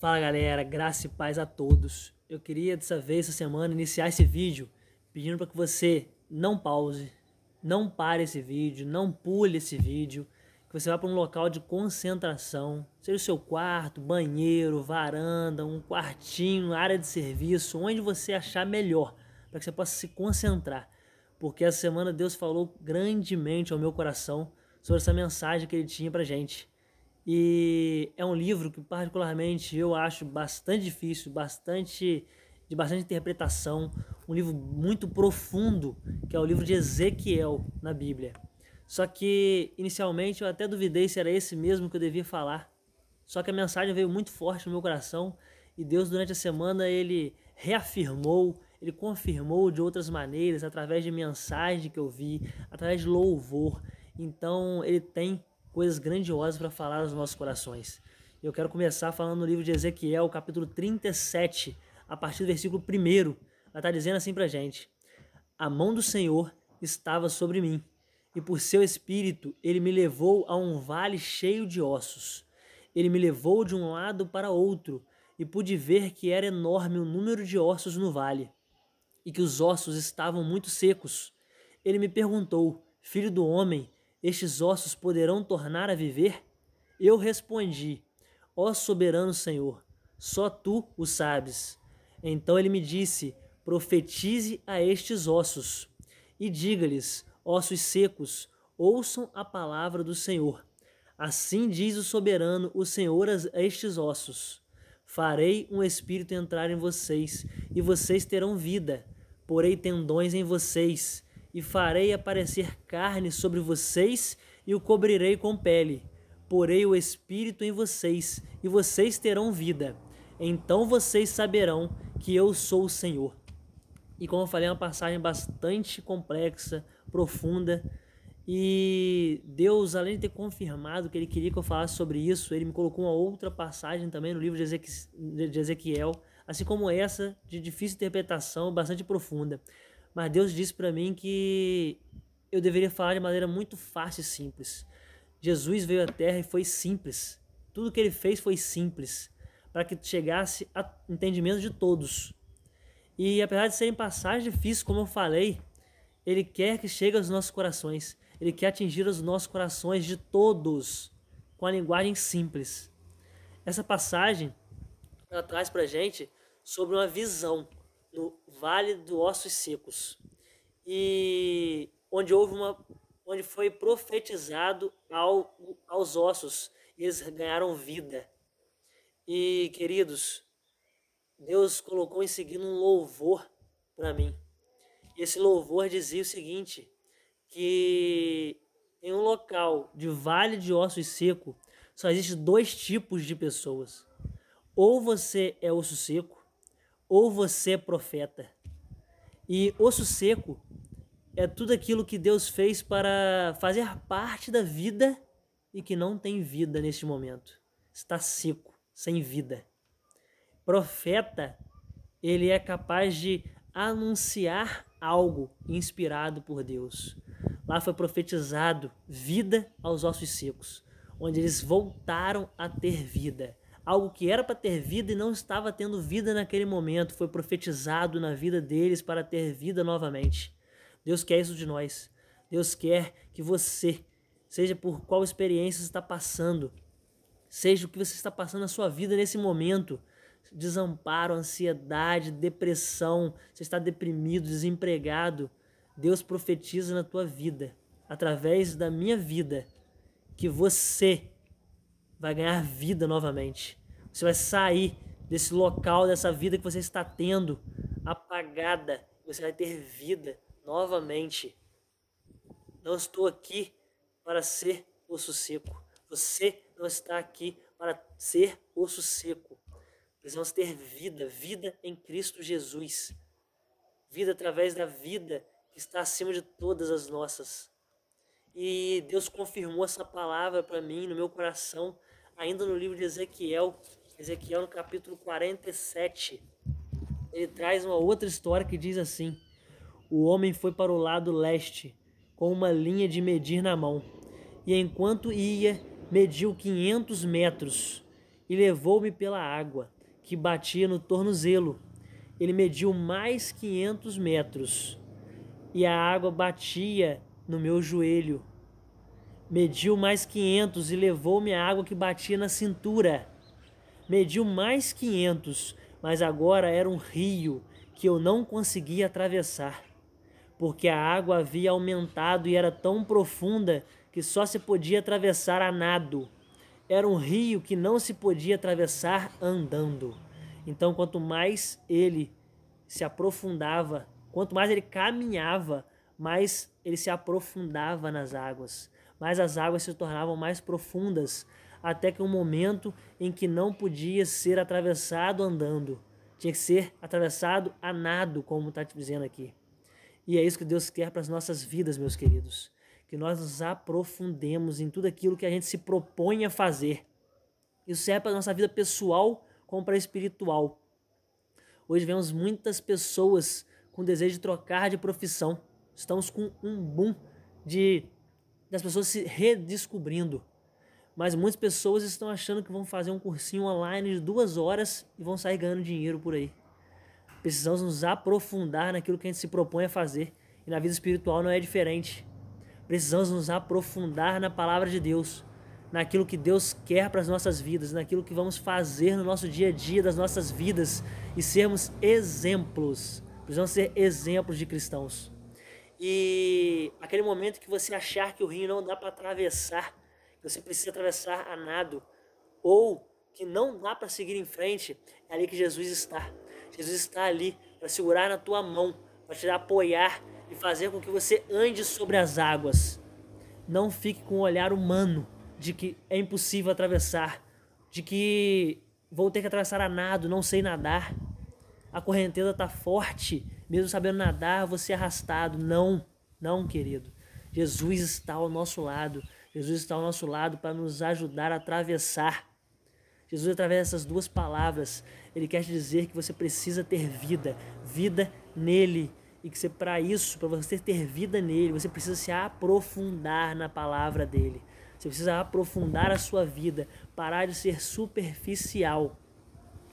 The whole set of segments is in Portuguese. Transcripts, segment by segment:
Fala galera, graça e paz a todos. Eu queria dessa vez, essa semana, iniciar esse vídeo pedindo para que você não pause, não pare esse vídeo, não pule esse vídeo, que você vá para um local de concentração, seja o seu quarto, banheiro, varanda, um quartinho, área de serviço, onde você achar melhor, para que você possa se concentrar. Porque essa semana Deus falou grandemente ao meu coração sobre essa mensagem que ele tinha para gente. E é um livro que particularmente eu acho bastante difícil, bastante de bastante interpretação, um livro muito profundo, que é o livro de Ezequiel na Bíblia. Só que inicialmente eu até duvidei se era esse mesmo que eu devia falar. Só que a mensagem veio muito forte no meu coração e Deus durante a semana ele reafirmou, ele confirmou de outras maneiras, através de mensagem que eu vi, através de louvor. Então ele tem coisas grandiosas para falar aos nossos corações. Eu quero começar falando no livro de Ezequiel, capítulo 37, a partir do versículo 1. Ela está dizendo assim para gente: A mão do Senhor estava sobre mim, e por seu espírito ele me levou a um vale cheio de ossos. Ele me levou de um lado para outro, e pude ver que era enorme o número de ossos no vale, e que os ossos estavam muito secos. Ele me perguntou: Filho do homem, estes ossos poderão tornar a viver? Eu respondi: Ó soberano Senhor, só tu o sabes. Então ele me disse: Profetize a estes ossos e diga-lhes: Ossos secos, ouçam a palavra do Senhor. Assim diz o soberano, o Senhor a estes ossos: Farei um espírito entrar em vocês, e vocês terão vida. Porei tendões em vocês, e farei aparecer carne sobre vocês e o cobrirei com pele. Porei o espírito em vocês e vocês terão vida. Então vocês saberão que eu sou o Senhor. E como eu falei, é uma passagem bastante complexa, profunda. E Deus, além de ter confirmado que ele queria que eu falasse sobre isso, ele me colocou uma outra passagem também no livro de Ezequiel, assim como essa, de difícil interpretação, bastante profunda. Mas Deus disse para mim que eu deveria falar de maneira muito fácil e simples. Jesus veio à Terra e foi simples. Tudo que ele fez foi simples, para que chegasse a entendimento de todos. E apesar de serem passagens difíceis, como eu falei, ele quer que chegue aos nossos corações. Ele quer atingir os nossos corações de todos com a linguagem simples. Essa passagem ela traz para gente sobre uma visão no Vale dos Ossos Secos, e onde houve uma onde foi profetizado ao, aos ossos, eles ganharam vida. E queridos, Deus colocou em seguida um louvor para mim. Esse louvor dizia o seguinte: que em um local de vale de ossos seco, só existem dois tipos de pessoas. Ou você é osso seco, ou você é profeta. E osso seco é tudo aquilo que Deus fez para fazer parte da vida e que não tem vida neste momento. Está seco, sem vida. Profeta, ele é capaz de anunciar algo inspirado por Deus. Lá foi profetizado vida aos ossos secos, onde eles voltaram a ter vida algo que era para ter vida e não estava tendo vida naquele momento, foi profetizado na vida deles para ter vida novamente. Deus quer isso de nós. Deus quer que você, seja por qual experiência você está passando, seja o que você está passando na sua vida nesse momento, desamparo, ansiedade, depressão, você está deprimido, desempregado, Deus profetiza na tua vida, através da minha vida, que você vai ganhar vida novamente. Você vai sair desse local, dessa vida que você está tendo apagada. Você vai ter vida novamente. Não estou aqui para ser osso seco. Você não está aqui para ser osso seco. Precisamos ter vida, vida em Cristo Jesus. Vida através da vida que está acima de todas as nossas. E Deus confirmou essa palavra para mim, no meu coração, ainda no livro de Ezequiel, Ezequiel no capítulo 47, ele traz uma outra história que diz assim: O homem foi para o lado leste com uma linha de medir na mão, e enquanto ia, mediu 500 metros e levou-me pela água que batia no tornozelo. Ele mediu mais 500 metros e a água batia no meu joelho. Mediu mais 500 e levou-me a água que batia na cintura. Mediu mais 500, mas agora era um rio que eu não conseguia atravessar, porque a água havia aumentado e era tão profunda que só se podia atravessar a nado. Era um rio que não se podia atravessar andando. Então, quanto mais ele se aprofundava, quanto mais ele caminhava, mais ele se aprofundava nas águas mas as águas se tornavam mais profundas, até que um momento em que não podia ser atravessado andando, tinha que ser atravessado a nado, como está te dizendo aqui. E é isso que Deus quer para as nossas vidas, meus queridos. Que nós nos aprofundemos em tudo aquilo que a gente se propõe a fazer. Isso serve para a nossa vida pessoal como para a espiritual. Hoje vemos muitas pessoas com desejo de trocar de profissão. Estamos com um boom de das pessoas se redescobrindo. Mas muitas pessoas estão achando que vão fazer um cursinho online de duas horas e vão sair ganhando dinheiro por aí. Precisamos nos aprofundar naquilo que a gente se propõe a fazer. E na vida espiritual não é diferente. Precisamos nos aprofundar na palavra de Deus, naquilo que Deus quer para as nossas vidas, naquilo que vamos fazer no nosso dia a dia das nossas vidas e sermos exemplos. Precisamos ser exemplos de cristãos. E aquele momento que você achar que o rio não dá para atravessar, que você precisa atravessar a nado, ou que não dá para seguir em frente, é ali que Jesus está. Jesus está ali para segurar na tua mão, para te apoiar e fazer com que você ande sobre as águas. Não fique com o olhar humano de que é impossível atravessar, de que vou ter que atravessar a nado, não sei nadar. A correnteza está forte, mesmo sabendo nadar, você é arrastado. Não, não, querido. Jesus está ao nosso lado. Jesus está ao nosso lado para nos ajudar a atravessar. Jesus, através dessas duas palavras, ele quer te dizer que você precisa ter vida, vida nele. E que para isso, para você ter vida nele, você precisa se aprofundar na palavra dele. Você precisa aprofundar a sua vida, parar de ser superficial.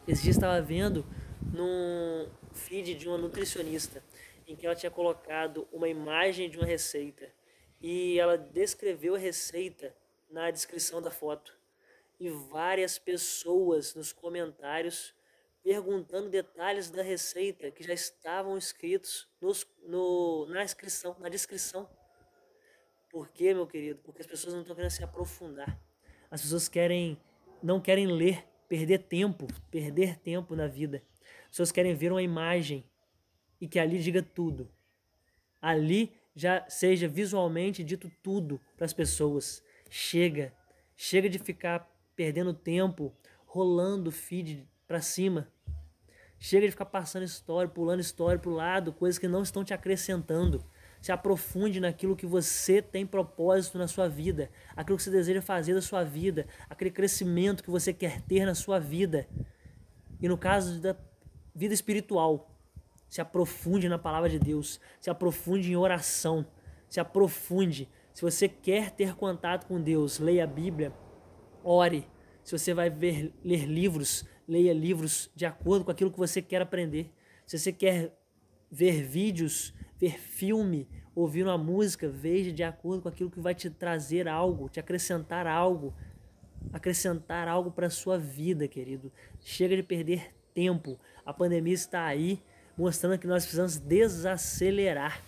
Esse dia eu estava vendo num, feed de uma nutricionista em que ela tinha colocado uma imagem de uma receita e ela descreveu a receita na descrição da foto. E várias pessoas nos comentários perguntando detalhes da receita que já estavam escritos nos, no, na inscrição, na descrição. Por quê, meu querido? Porque as pessoas não estão querendo se aprofundar. As pessoas querem não querem ler, perder tempo, perder tempo na vida pessoas querem ver uma imagem e que ali diga tudo. Ali já seja visualmente dito tudo para as pessoas. Chega, chega de ficar perdendo tempo rolando feed para cima. Chega de ficar passando história, pulando história para o lado, coisas que não estão te acrescentando. Se aprofunde naquilo que você tem propósito na sua vida, aquilo que você deseja fazer da sua vida, aquele crescimento que você quer ter na sua vida. E no caso da vida espiritual. Se aprofunde na palavra de Deus, se aprofunde em oração, se aprofunde. Se você quer ter contato com Deus, leia a Bíblia, ore. Se você vai ver, ler livros, leia livros de acordo com aquilo que você quer aprender. Se você quer ver vídeos, ver filme, ouvir uma música, veja de acordo com aquilo que vai te trazer algo, te acrescentar algo, acrescentar algo para sua vida, querido. Chega de perder tempo. A pandemia está aí mostrando que nós precisamos desacelerar.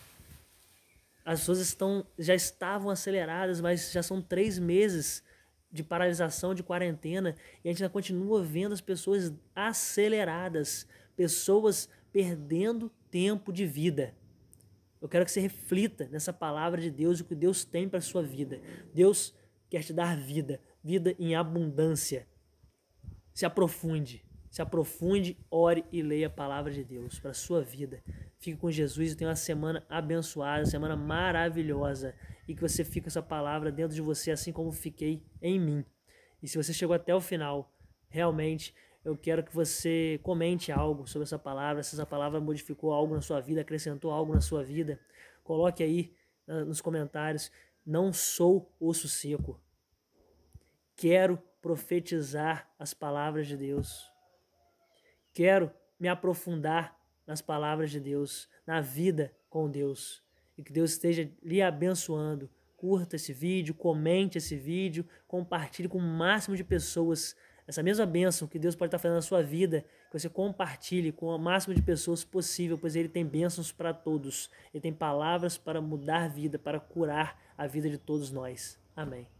As pessoas estão, já estavam aceleradas, mas já são três meses de paralisação, de quarentena, e a gente ainda continua vendo as pessoas aceleradas, pessoas perdendo tempo de vida. Eu quero que você reflita nessa palavra de Deus e o que Deus tem para sua vida. Deus quer te dar vida, vida em abundância. Se aprofunde se aprofunde, ore e leia a palavra de Deus para a sua vida. Fique com Jesus e tenha uma semana abençoada, uma semana maravilhosa. E que você fique com essa palavra dentro de você, assim como fiquei em mim. E se você chegou até o final, realmente eu quero que você comente algo sobre essa palavra, se essa palavra modificou algo na sua vida, acrescentou algo na sua vida. Coloque aí ah, nos comentários. Não sou osso seco. Quero profetizar as palavras de Deus. Quero me aprofundar nas palavras de Deus, na vida com Deus. E que Deus esteja lhe abençoando. Curta esse vídeo, comente esse vídeo, compartilhe com o máximo de pessoas essa mesma bênção que Deus pode estar fazendo na sua vida, que você compartilhe com o máximo de pessoas possível, pois Ele tem bênçãos para todos. Ele tem palavras para mudar a vida, para curar a vida de todos nós. Amém.